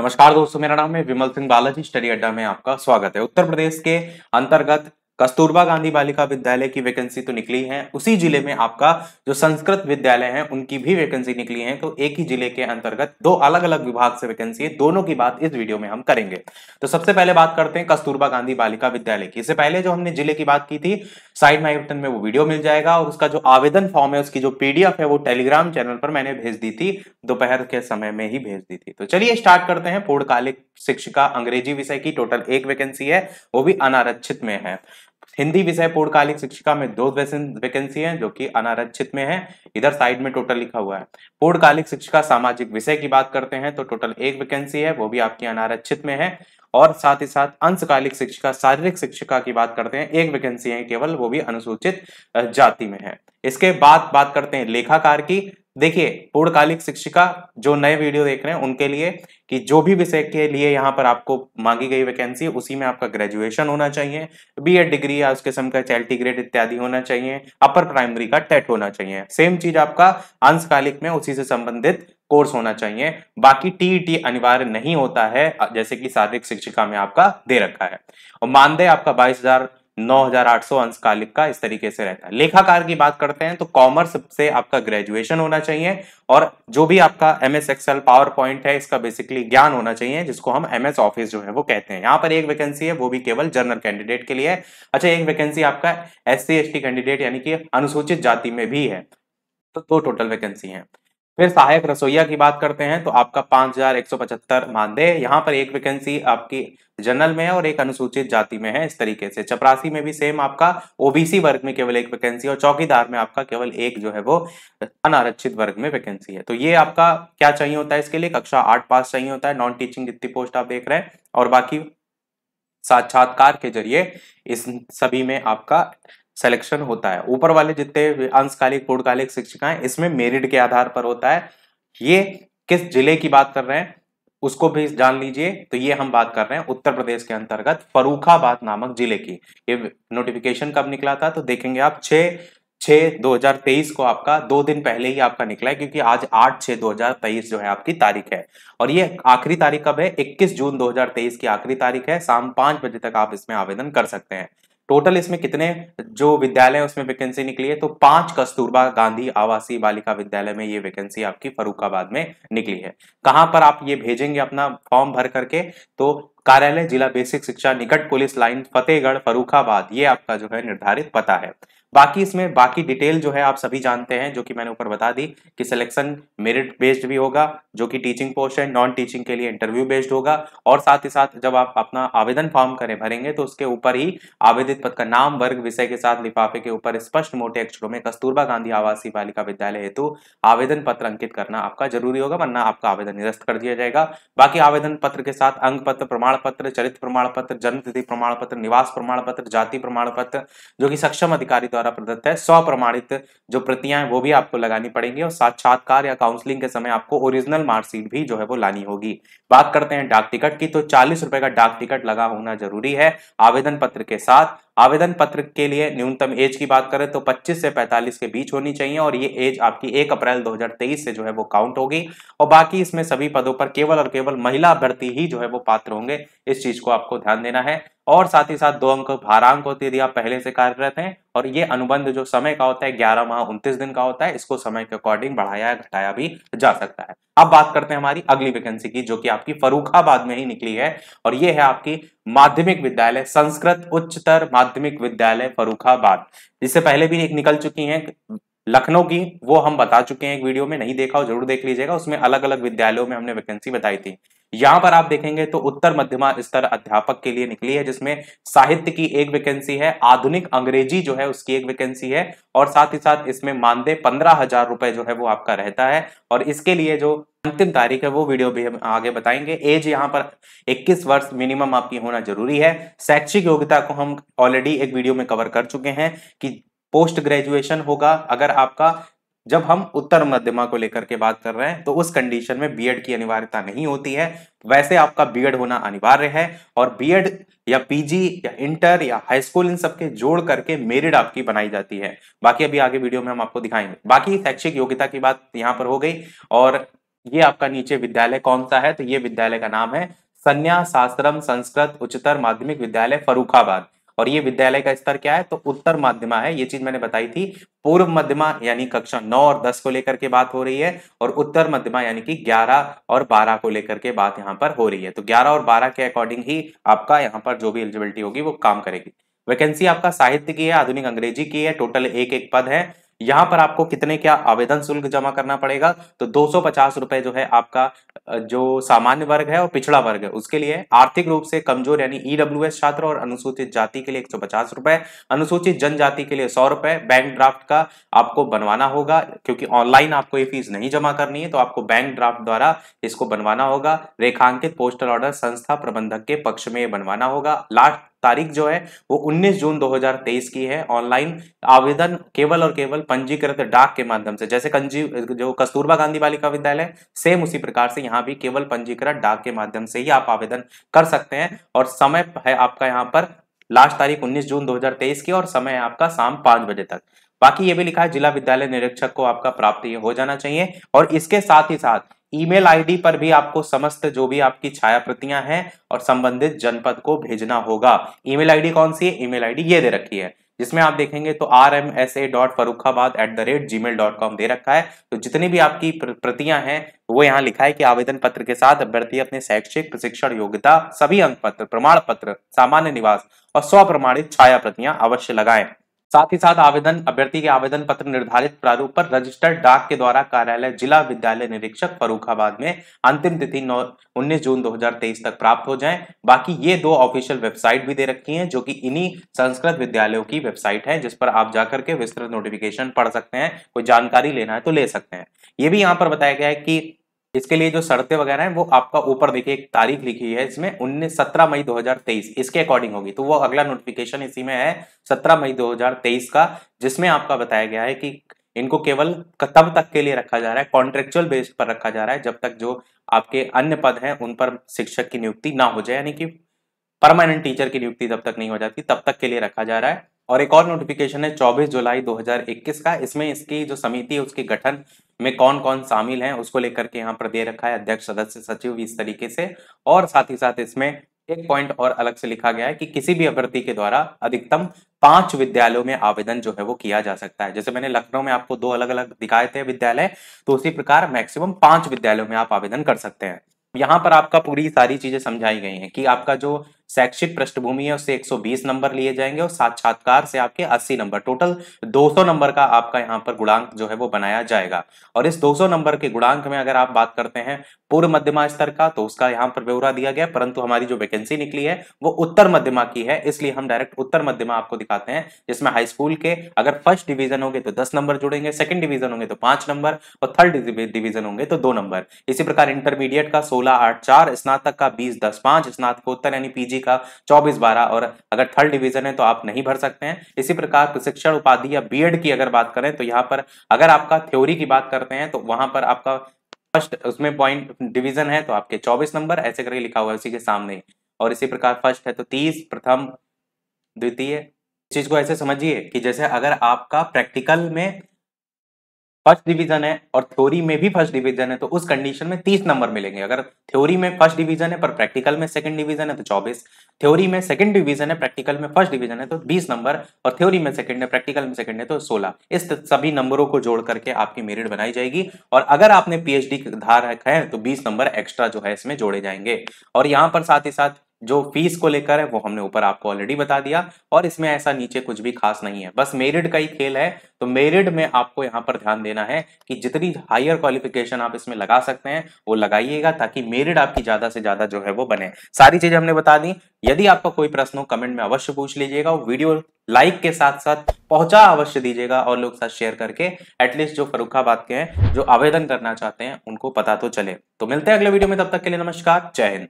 नमस्कार दोस्तों मेरा नाम है विमल सिंह बालाजी स्टडी अड्डा में आपका स्वागत है उत्तर प्रदेश के अंतर्गत कस्तूरबा गांधी बालिका विद्यालय की वैकेंसी तो निकली है उसी जिले में आपका जो संस्कृत विद्यालय है उनकी भी वैकेंसी निकली है तो एक ही जिले के अंतर्गत दो अलग अलग विभाग से वैकेंसी है दोनों की बात इस वीडियो में हम करेंगे तो सबसे पहले बात करते हैं कस्तूरबा गांधी बालिका विद्यालय की इससे पहले जो हमने जिले की बात की थी साइड माई बटन में वो वीडियो मिल जाएगा और उसका जो आवेदन फॉर्म है उसकी जो पीडीएफ है वो टेलीग्राम चैनल पर मैंने भेज दी थी दोपहर के समय में ही भेज दी थी तो चलिए स्टार्ट करते हैं पूर्णकालिक शिक्षिका अंग्रेजी विषय की टोटल एक वैकेंसी है वो भी अनारक्षित में है हिंदी विषय पूर्णकालिक शिक्षिका में दो वैकेंसी हैं जो कि अनारक्षित में है इधर साइड में टोटल लिखा हुआ है पूर्णकालिक शिक्षिका सामाजिक विषय की बात करते हैं तो टोटल एक वैकेंसी है वो भी आपकी अनारक्षित में है और साथ ही साथ अंशकालिक शिक्षिका शारीरिक शिक्षिका की बात करते हैं एक वैकेंसी है केवल वो भी अनुसूचित जाति में है इसके बाद बात करते हैं लेखाकार की देखिए पूर्णकालिक शिक्षिका जो नए वीडियो देख रहे हैं उनके लिए कि जो भी विषय के लिए यहाँ पर आपको मांगी गई वैकेंसी उसी में आपका ग्रेजुएशन होना चाहिए बीएड डिग्री या उस किस्म का चैल्टी ग्रेड इत्यादि होना चाहिए अपर प्राइमरी का टेट होना चाहिए सेम चीज आपका अंशकालिक में उसी से संबंधित कोर्स होना चाहिए बाकी टीईटी e अनिवार्य नहीं होता है जैसे कि शारीरिक शिक्षिका में आपका दे रखा है और मानदेय आपका बाईस हजार 9,800 अंश कालिक का इस तरीके से रहता है लेखाकार की बात करते हैं तो कॉमर्स से आपका ग्रेजुएशन होना चाहिए और जो भी आपका M S Excel PowerPoint है इसका बेसिकली ज्ञान होना चाहिए जिसको हम एम एस ऑफिस जो है वो कहते हैं यहाँ पर एक वैकेंसी है वो भी केवल जनरल कैंडिडेट के लिए है अच्छा एक वैकेंसी आपका S C S T candidate यानी कि अनुसूचित जाति में भी है तो दो तो टोटल वैकेंसी है फिर सहायक रसोईया की बात करते हैं तो आपका पांच हजार एक सौ पचहत्तर मानदेय यहाँ पर एक वैकेंसी आपकी जनरल में है और एक अनुसूचित जाति में है इस तरीके से चपरासी में भी सेम आपका ओबीसी वर्ग में केवल एक वैकेंसी और चौकीदार में आपका केवल एक जो है वो अनारक्षित वर्ग में वैकेंसी है तो ये आपका क्या चाहिए होता है इसके लिए कक्षा आठ पास चाहिए होता है नॉन टीचिंग जितनी पोस्ट आप देख रहे हैं और बाकी साक्षात्कार के जरिए इस सभी में आपका सिलेक्शन होता है ऊपर वाले जितने अंशकालिक पूर्णकालिक शिक्षिका है इसमें मेरिट के आधार पर होता है ये किस जिले की बात कर रहे हैं उसको भी जान लीजिए तो ये हम बात कर रहे हैं उत्तर प्रदेश के अंतर्गत फरूखाबाद नामक जिले की ये नोटिफिकेशन कब निकला था तो देखेंगे आप छः छः 2023 को आपका दो दिन पहले ही आपका निकला है क्योंकि आज आठ छः 2023 जो है आपकी तारीख है और ये आखिरी तारीख कब है 21 जून 2023 की आखिरी तारीख है शाम पांच बजे तक आप इसमें आवेदन कर सकते हैं टोटल इसमें कितने जो विद्यालय है उसमें वैकेंसी निकली है तो पांच कस्तूरबा गांधी आवासीय बालिका विद्यालय में ये वैकेंसी आपकी फरुखाबाद में निकली है कहां पर आप ये भेजेंगे अपना फॉर्म भर करके तो कार्यालय जिला बेसिक शिक्षा निकट पुलिस लाइन फतेहगढ़ फरुखाबाद ये आपका जो है निर्धारित पता है बाकी इसमें बाकी डिटेल जो है आप सभी जानते हैं जो कि मैंने ऊपर बता दी कि सिलेक्शन मेरिट बेस्ड भी होगा जो कि टीचिंग पोस्ट है नॉन टीचिंग के लिए इंटरव्यू बेस्ड होगा और साथ ही साथ जब आप अपना आवेदन फॉर्म करें भरेंगे तो उसके ऊपर ही आवेदित पद का नाम वर्ग विषय के साथ लिफाफे के ऊपर स्पष्ट मोटे अक्षरों में कस्तूरबा गांधी आवासीय बालिका विद्यालय हेतु आवेदन पत्र अंकित करना आपका जरूरी होगा वरना आपका आवेदन निरस्त कर दिया जाएगा बाकी आवेदन पत्र के साथ अंक पत्र प्रमाण प्रमाण पत्र चरित्र प्रमाण पत्र जन्म प्रमाण पत्र निवास प्रमाण पत्र जाति प्रमाण पत्र जो कि सक्षम अधिकारी द्वारा प्रदत्त है स्व प्रमाणित जो प्रतियां वो भी आपको लगानी पड़ेंगी और साक्षात्कार या काउंसलिंग के समय आपको ओरिजिनल मार्कशीट भी जो है वो लानी होगी बात करते हैं डाक टिकट की तो चालीस रुपए का डाक टिकट लगा होना जरूरी है आवेदन पत्र के साथ आवेदन पत्र के लिए न्यूनतम एज की बात करें तो 25 से 45 के बीच होनी चाहिए और ये एज आपकी 1 अप्रैल 2023 से जो है वो काउंट होगी और बाकी इसमें सभी पदों पर केवल और केवल महिला अभ्यर्थी ही जो है वो पात्र होंगे इस चीज को आपको ध्यान देना है और साथ ही साथ दो अंक भारांक होते यदि आप पहले से कार्यरत हैं और ये अनुबंध जो समय का होता है ग्यारह माह उनतीस दिन का होता है इसको समय के अकॉर्डिंग बढ़ाया या घटाया भी जा सकता है अब बात करते हैं हमारी अगली वैकेंसी की जो कि आपकी फरूखाबाद में ही निकली है और ये है आपकी माध्यमिक विद्यालय संस्कृत उच्चतर माध्यमिक विद्यालय फरूखाबाद इससे पहले भी एक निकल चुकी है लखनऊ की वो हम बता चुके हैं एक वीडियो में नहीं देखा हो जरूर देख लीजिएगा उसमें अलग अलग विद्यालयों में हमने वैकेंसी बताई थी यहां पर आप देखेंगे तो उत्तर मध्यमा स्तर अध्यापक के लिए निकली है जिसमें साहित्य की एक वैकेंसी है आधुनिक अंग्रेजी जो है उसकी एक वैकेंसी है और साथ ही साथ इसमें मानदेय पंद्रह हजार रुपए जो है वो आपका रहता है और इसके लिए जो अंतिम तारीख है वो वीडियो भी हम आगे बताएंगे एज यहाँ पर 21 वर्ष मिनिमम आपकी होना जरूरी है शैक्षिक योग्यता को हम ऑलरेडी एक वीडियो में कवर कर चुके हैं कि पोस्ट ग्रेजुएशन होगा अगर आपका जब हम उत्तर मध्यमा को लेकर के बात कर रहे हैं तो उस कंडीशन में बीएड की अनिवार्यता नहीं होती है वैसे आपका बीएड होना अनिवार्य है और बीएड या पीजी या इंटर या हाई स्कूल इन सबके जोड़ करके मेरिट आपकी बनाई जाती है बाकी अभी आगे वीडियो में हम आपको दिखाएंगे बाकी शैक्षिक योग्यता की बात यहाँ पर हो गई और ये आपका नीचे विद्यालय कौन सा है तो ये विद्यालय का नाम है सन्या शास्त्रम संस्कृत उच्चतर माध्यमिक विद्यालय फरुखाबाद और ये विद्यालय का स्तर क्या है तो उत्तर मध्यमा है ये चीज मैंने बताई थी पूर्व मध्यमा यानी कक्षा नौ और दस को लेकर के बात हो रही है और उत्तर मध्यमा यानी कि ग्यारह और बारह को लेकर के बात यहाँ पर हो रही है तो ग्यारह और बारह के अकॉर्डिंग ही आपका यहाँ पर जो भी एलिजिबिलिटी होगी वो काम करेगी वैकेंसी आपका साहित्य की है आधुनिक अंग्रेजी की है टोटल एक एक पद है यहाँ पर आपको कितने क्या आवेदन शुल्क जमा करना पड़ेगा तो दो सौ जो है आपका जो सामान्य वर्ग है और पिछड़ा वर्ग है उसके लिए आर्थिक रूप से कमजोर यानी ईडब्ल्यू e छात्र और अनुसूचित जाति के लिए एक सौ रुपए अनुसूचित जनजाति के लिए सौ रुपए बैंक ड्राफ्ट का आपको बनवाना होगा क्योंकि ऑनलाइन आपको ये फीस नहीं जमा करनी है तो आपको बैंक ड्राफ्ट द्वारा इसको बनवाना होगा रेखांकित पोस्टल ऑर्डर संस्था प्रबंधक के पक्ष में बनवाना होगा लास्ट तारीख जो है वो 19 जून 2023 की है ऑनलाइन आवेदन केवल और केवल पंजीकृत डाक के माध्यम से जैसे कंजी जो कस्तूरबा गांधी बालिका विद्यालय सेम उसी प्रकार से यहाँ भी केवल पंजीकृत डाक के माध्यम से ही आप आवेदन कर सकते हैं और समय है आपका यहाँ पर लास्ट तारीख 19 जून 2023 की और समय है आपका शाम पांच बजे तक बाकी ये भी लिखा है जिला विद्यालय निरीक्षक को आपका प्राप्त हो जाना चाहिए और इसके साथ ही साथ ईमेल आईडी पर भी आपको समस्त जो भी आपकी छाया प्रतियां हैं और संबंधित जनपद को भेजना होगा ईमेल आईडी कौन सी है ईमेल आईडी ये दे रखी है जिसमें आप देखेंगे तो R M S A dot Farrukhabad at the rate Gmail dot com दे रखा है तो जितनी भी आपकी प्रतियां हैं वो यहाँ लिखा है कि आवेदन पत्र के साथ अभ्यर्थी अपने शैक्षिक प्रशिक्षण योग्यता सभी अंक पत्र प्रमाण पत्र सामान्य निवास और स्व प्रमाणित छाया प्रतियां अवश्य लगाएं साथ ही साथ आवेदन अभ्यर्थी के आवेदन पत्र निर्धारित प्रारूप पर रजिस्टर्ड डाक के द्वारा कार्यालय जिला विद्यालय निरीक्षक फरुखाबाद में अंतिम तिथि नौ उन्नीस जून 2023 तक प्राप्त हो जाए बाकी ये दो ऑफिशियल वेबसाइट भी दे रखी हैं जो कि इन्हीं संस्कृत विद्यालयों की वेबसाइट है जिस पर आप जाकर के विस्तृत नोटिफिकेशन पढ़ सकते हैं कोई जानकारी लेना है तो ले सकते हैं ये भी यहाँ पर बताया गया है कि इसके लिए जो शर्तें वगैरह हैं वो आपका ऊपर देखिए एक तारीख लिखी है इसमें उन्नीस सत्रह मई 2023 इसके अकॉर्डिंग होगी तो वो अगला नोटिफिकेशन इसी में है सत्रह मई 2023 का जिसमें आपका बताया गया है कि इनको केवल तब तक के लिए रखा जा रहा है कॉन्ट्रेक्चुअल बेस पर रखा जा रहा है जब तक जो आपके अन्य पद हैं उन पर शिक्षक की नियुक्ति ना हो जाए यानी कि परमानेंट टीचर की नियुक्ति जब तक नहीं हो जाती तब तक के लिए रखा जा रहा है और एक और नोटिफिकेशन है 24 जुलाई 2021 का इसमें इसकी जो समिति है उसके गठन में कौन कौन शामिल हैं उसको लेकर के यहाँ पर दे रखा है अध्यक्ष सदस्य सचिव इस तरीके से और साथ ही साथ इसमें एक पॉइंट और अलग से लिखा गया है कि किसी भी अभ्यर्थी के द्वारा अधिकतम पांच विद्यालयों में आवेदन जो है वो किया जा सकता है जैसे मैंने लखनऊ में आपको दो अलग अलग दिखाए थे विद्यालय तो उसी प्रकार मैक्सिमम पांच विद्यालयों में आप आवेदन कर सकते हैं यहाँ पर आपका पूरी सारी चीजें समझाई गई हैं कि आपका जो शैक्षिक पृष्ठभूमि है उससे 120 नंबर लिए जाएंगे और साक्षात्कार से आपके 80 नंबर टोटल 200 नंबर का आपका यहाँ पर गुणांक जो है वो बनाया जाएगा और इस 200 नंबर के गुणांक में अगर आप बात करते हैं पूर्व मध्यमा स्तर का तो उसका यहाँ पर ब्यौरा दिया गया परंतु हमारी जो वैकेंसी निकली है वो उत्तर मध्यमा की है इसलिए हम डायरेक्ट उत्तर मध्यमा आपको दिखाते हैं जिसमें हाई स्कूल के अगर फर्स्ट डिवीजन होंगे तो दस नंबर जुड़ेंगे सेकंड डिवीजन होंगे तो पांच नंबर और थर्ड डिवीजन होंगे तो दो नंबर इसी प्रकार इंटरमीडिएट का सोलह आठ चार स्नातक का बीस दस पांच स्नातकोत्तर यानी पीजी का चौबीस बारह और अगर थर्ड डिवीजन है तो आप नहीं भर सकते हैं इसी प्रकार प्रशिक्षण उपाधि या बीएड की अगर बात करें तो यहाँ पर अगर आपका थ्योरी की बात करते हैं तो वहां पर आपका फर्स्ट उसमें पॉइंट डिवीजन है तो आपके चौबीस नंबर ऐसे करके लिखा हुआ है उसी के सामने और इसी प्रकार फर्स्ट है तो तीस प्रथम द्वितीय चीज को ऐसे समझिए कि जैसे अगर आपका प्रैक्टिकल में फर्स्ट डिवीजन है और थ्योरी में भी फर्स्ट डिवीजन है तो उस कंडीशन में तीस नंबर मिलेंगे अगर थ्योरी में फर्स्ट डिवीजन है पर प्रैक्टिकल में सेकंड डिवीजन है तो चौबीस थ्योरी में सेकंड डिवीजन है प्रैक्टिकल में फर्स्ट डिवीजन है तो बीस नंबर और थ्योरी में सेकंड है प्रैक्टिकल में सेकंड है तो सोलह इस सभी नंबरों को जोड़ करके आपकी मेरिट बनाई जाएगी और अगर आपने पीएचडी धार रखा है तो बीस नंबर एक्स्ट्रा जो है इसमें जोड़े जाएंगे और यहाँ पर साथ ही साथ जो फीस को लेकर है वो हमने ऊपर आपको ऑलरेडी बता दिया और इसमें ऐसा नीचे कुछ भी खास नहीं है बस मेरिट का ही खेल है तो मेरिट में आपको यहाँ पर ध्यान देना है कि जितनी हायर क्वालिफिकेशन आप इसमें लगा सकते हैं वो लगाइएगा ताकि मेरिट आपकी ज्यादा से ज्यादा जो है वो बने सारी चीजें हमने बता दी यदि आपका कोई प्रश्न हो कमेंट में अवश्य पूछ लीजिएगा वीडियो लाइक के साथ साथ पहुंचा अवश्य दीजिएगा और लोग साथ शेयर करके एटलीस्ट जो फरुखाबाद के हैं जो आवेदन करना चाहते हैं उनको पता तो चले तो मिलते हैं अगले वीडियो में तब तक के लिए नमस्कार जय हिंद